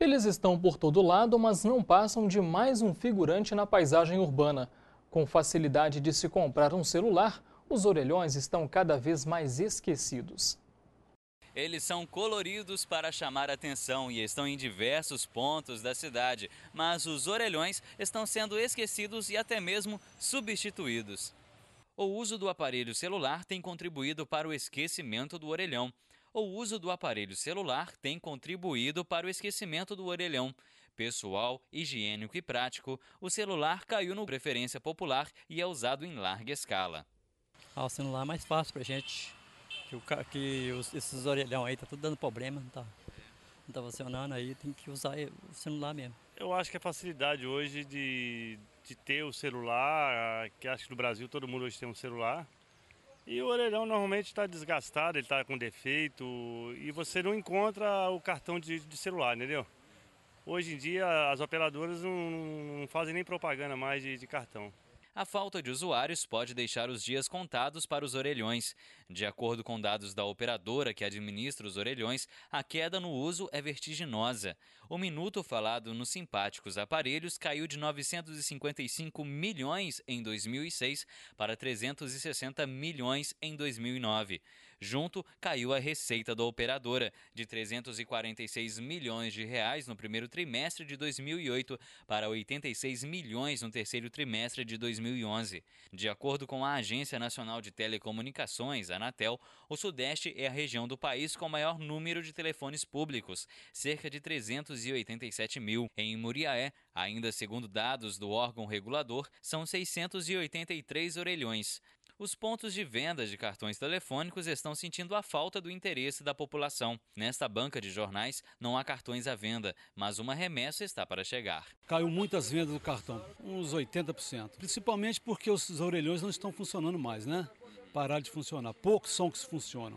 Eles estão por todo lado, mas não passam de mais um figurante na paisagem urbana. Com facilidade de se comprar um celular, os orelhões estão cada vez mais esquecidos. Eles são coloridos para chamar atenção e estão em diversos pontos da cidade, mas os orelhões estão sendo esquecidos e até mesmo substituídos. O uso do aparelho celular tem contribuído para o esquecimento do orelhão o uso do aparelho celular tem contribuído para o esquecimento do orelhão. Pessoal, higiênico e prático, o celular caiu no preferência popular e é usado em larga escala. Ah, o celular é mais fácil para a gente, que, o, que os, esses orelhão aí tá tudo dando problema, não tá, não tá funcionando aí, tem que usar o celular mesmo. Eu acho que a facilidade hoje de, de ter o celular, que acho que no Brasil todo mundo hoje tem um celular, e o orelhão normalmente está desgastado, ele está com defeito e você não encontra o cartão de, de celular, entendeu? Hoje em dia as operadoras não, não fazem nem propaganda mais de, de cartão a falta de usuários pode deixar os dias contados para os orelhões. De acordo com dados da operadora que administra os orelhões, a queda no uso é vertiginosa. O minuto falado nos simpáticos aparelhos caiu de 955 milhões em 2006 para 360 milhões em 2009. Junto, caiu a receita da operadora de 346 milhões de reais no primeiro trimestre de 2008 para 86 milhões no terceiro trimestre de 2011. De acordo com a Agência Nacional de Telecomunicações, Anatel, o Sudeste é a região do país com maior número de telefones públicos, cerca de 387 mil. Em Muriaé, ainda segundo dados do órgão regulador, são 683 orelhões os pontos de vendas de cartões telefônicos estão sentindo a falta do interesse da população. Nesta banca de jornais não há cartões à venda, mas uma remessa está para chegar. Caiu muitas vendas do cartão, uns 80%. Principalmente porque os orelhões não estão funcionando mais, né? Pararam de funcionar. Poucos são que funcionam.